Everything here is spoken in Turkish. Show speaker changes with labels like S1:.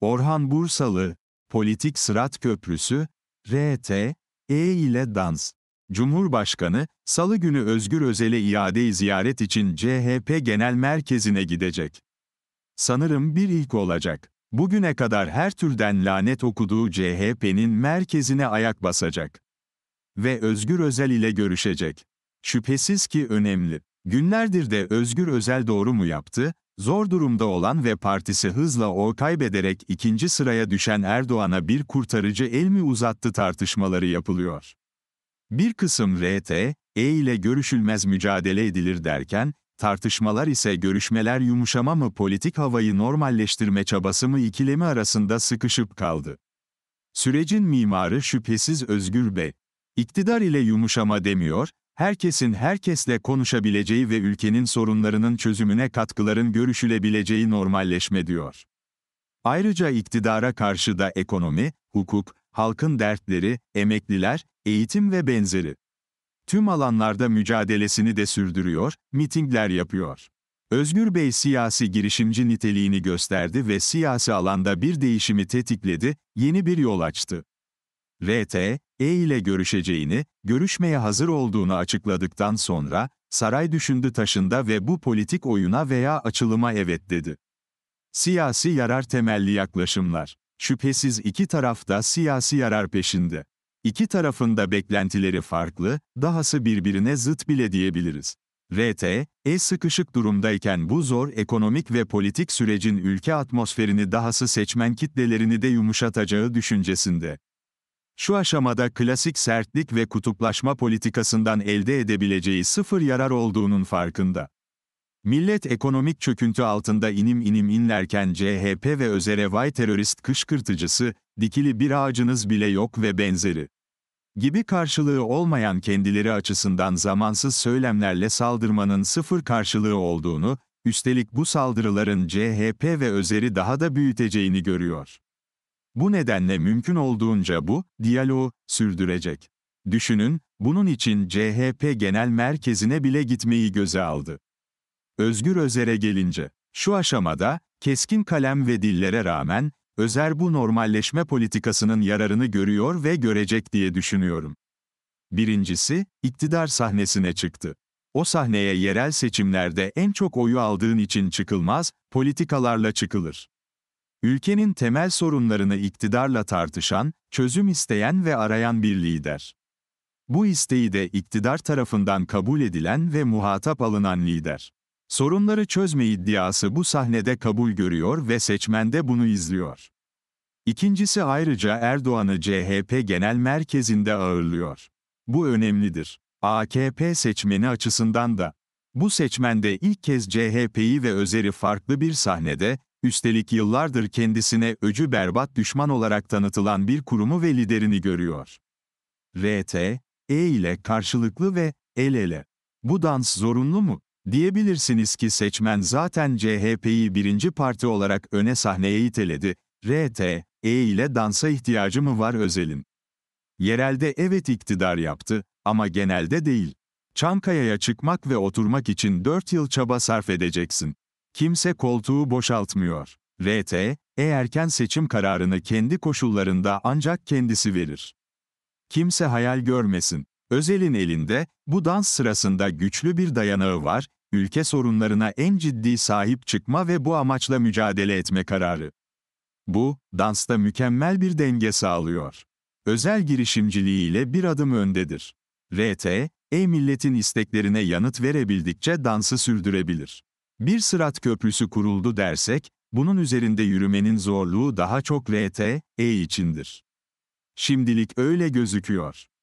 S1: Orhan Bursalı, Politik Sırat Köprüsü, RT, E ile dans. Cumhurbaşkanı, Salı günü Özgür Özel'e iadeyi ziyaret için CHP Genel Merkezi'ne gidecek. Sanırım bir ilk olacak. Bugüne kadar her türden lanet okuduğu CHP'nin merkezine ayak basacak. Ve Özgür Özel ile görüşecek. Şüphesiz ki önemli. Günlerdir de Özgür Özel doğru mu yaptı, Zor durumda olan ve partisi hızla oy kaybederek ikinci sıraya düşen Erdoğan'a bir kurtarıcı el mi uzattı tartışmaları yapılıyor. Bir kısım RT, E ile görüşülmez mücadele edilir derken, tartışmalar ise görüşmeler yumuşama mı politik havayı normalleştirme çabası mı ikilemi arasında sıkışıp kaldı. Sürecin mimarı şüphesiz Özgür Bey. İktidar ile yumuşama demiyor, herkesin herkesle konuşabileceği ve ülkenin sorunlarının çözümüne katkıların görüşülebileceği normalleşme diyor. Ayrıca iktidara karşı da ekonomi, hukuk, halkın dertleri, emekliler, eğitim ve benzeri. Tüm alanlarda mücadelesini de sürdürüyor, mitingler yapıyor. Özgür Bey siyasi girişimci niteliğini gösterdi ve siyasi alanda bir değişimi tetikledi, yeni bir yol açtı. Vt E ile görüşeceğini, görüşmeye hazır olduğunu açıkladıktan sonra, saray düşündü taşında ve bu politik oyuna veya açılıma evet dedi. Siyasi yarar temelli yaklaşımlar. Şüphesiz iki taraf da siyasi yarar peşinde. İki tarafın da beklentileri farklı, dahası birbirine zıt bile diyebiliriz. RT, E sıkışık durumdayken bu zor ekonomik ve politik sürecin ülke atmosferini dahası seçmen kitlelerini de yumuşatacağı düşüncesinde. Şu aşamada klasik sertlik ve kutuplaşma politikasından elde edebileceği sıfır yarar olduğunun farkında. Millet ekonomik çöküntü altında inim inim inlerken CHP ve Özerevay terörist kışkırtıcısı, dikili bir ağacınız bile yok ve benzeri gibi karşılığı olmayan kendileri açısından zamansız söylemlerle saldırmanın sıfır karşılığı olduğunu, üstelik bu saldırıların CHP ve Özer'i daha da büyüteceğini görüyor. Bu nedenle mümkün olduğunca bu, diyaloğu, sürdürecek. Düşünün, bunun için CHP Genel Merkezi'ne bile gitmeyi göze aldı. Özgür Özer'e gelince, şu aşamada, keskin kalem ve dillere rağmen, Özer bu normalleşme politikasının yararını görüyor ve görecek diye düşünüyorum. Birincisi, iktidar sahnesine çıktı. O sahneye yerel seçimlerde en çok oyu aldığın için çıkılmaz, politikalarla çıkılır. Ülkenin temel sorunlarını iktidarla tartışan, çözüm isteyen ve arayan bir lider. Bu isteği de iktidar tarafından kabul edilen ve muhatap alınan lider. Sorunları çözme iddiası bu sahnede kabul görüyor ve seçmen de bunu izliyor. İkincisi ayrıca Erdoğan'ı CHP Genel Merkezi'nde ağırlıyor. Bu önemlidir. AKP seçmeni açısından da. Bu seçmende ilk kez CHP'yi ve Özer'i farklı bir sahnede, Üstelik yıllardır kendisine öcü berbat düşman olarak tanıtılan bir kurumu ve liderini görüyor. RT, E ile karşılıklı ve el ele. Bu dans zorunlu mu? Diyebilirsiniz ki seçmen zaten CHP'yi birinci parti olarak öne sahneye iteledi. RT, E ile dansa ihtiyacı mı var Özel'in? Yerelde evet iktidar yaptı ama genelde değil. Çankaya'ya çıkmak ve oturmak için 4 yıl çaba sarf edeceksin. Kimse koltuğu boşaltmıyor. RT, E erken seçim kararını kendi koşullarında ancak kendisi verir. Kimse hayal görmesin. Özel'in elinde, bu dans sırasında güçlü bir dayanağı var, ülke sorunlarına en ciddi sahip çıkma ve bu amaçla mücadele etme kararı. Bu, dansta mükemmel bir denge sağlıyor. Özel girişimciliğiyle bir adım öndedir. RT, E milletin isteklerine yanıt verebildikçe dansı sürdürebilir. Bir sırat köprüsü kuruldu dersek, bunun üzerinde yürümenin zorluğu daha çok RT, E içindir. Şimdilik öyle gözüküyor.